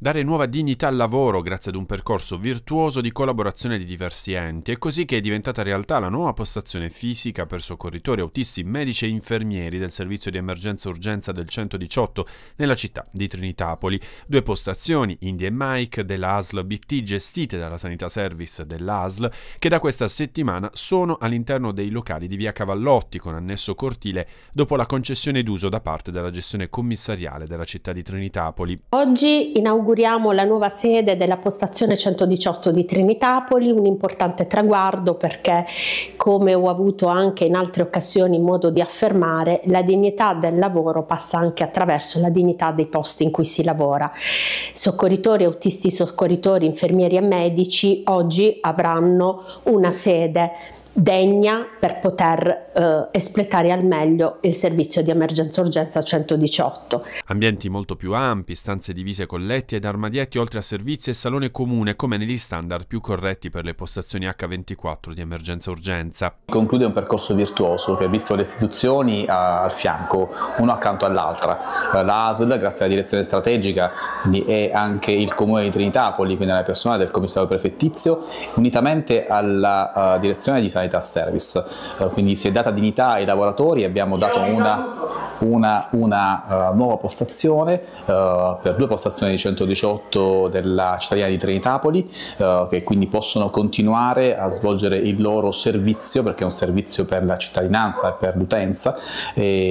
dare nuova dignità al lavoro grazie ad un percorso virtuoso di collaborazione di diversi enti. È così che è diventata realtà la nuova postazione fisica per soccorritori, autisti, medici e infermieri del servizio di emergenza urgenza del 118 nella città di Trinitapoli. Due postazioni, India e Mike, della ASL BT, gestite dalla Sanità Service dell'ASL, che da questa settimana sono all'interno dei locali di via Cavallotti con annesso cortile dopo la concessione d'uso da parte della gestione commissariale della città di Trinitapoli. Oggi inauguriamo inauguriamo la nuova sede della postazione 118 di Trinitapoli, un importante traguardo perché come ho avuto anche in altre occasioni modo di affermare, la dignità del lavoro passa anche attraverso la dignità dei posti in cui si lavora. Soccorritori, autisti soccorritori, infermieri e medici oggi avranno una sede degna per poter eh, espletare al meglio il servizio di emergenza urgenza 118. Ambienti molto più ampi, stanze divise con letti ed armadietti oltre a servizi e salone comune come negli standard più corretti per le postazioni H24 di emergenza urgenza. Conclude un percorso virtuoso che ha visto le istituzioni eh, al fianco, uno accanto all'altra. Eh, L'ASL grazie alla direzione strategica e anche il comune di Trinitapoli, quindi alla persona del commissario prefettizio, unitamente alla uh, direzione di San finalità service. Eh, quindi si è data dignità ai lavoratori, abbiamo dato una, una, una uh, eh, nuova postazione uh, per due postazioni di 118 della cittadina di Trinitapoli uh, che quindi possono continuare a svolgere il loro servizio perché è un servizio per la cittadinanza e per l'utenza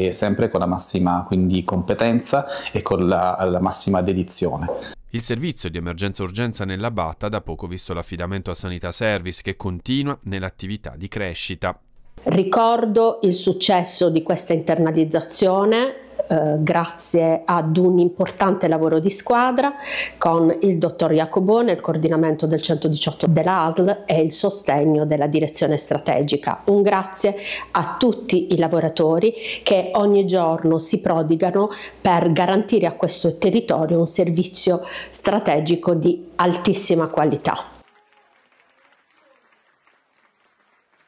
sempre con la massima quindi, competenza e con la, la massima dedizione. Il servizio di emergenza-urgenza nella Batta ha da poco visto l'affidamento a Sanità Service che continua nell'attività di crescita. Ricordo il successo di questa internalizzazione eh, grazie ad un importante lavoro di squadra con il dottor Jacobone, il coordinamento del 118 dell'ASL e il sostegno della direzione strategica. Un grazie a tutti i lavoratori che ogni giorno si prodigano per garantire a questo territorio un servizio strategico di altissima qualità.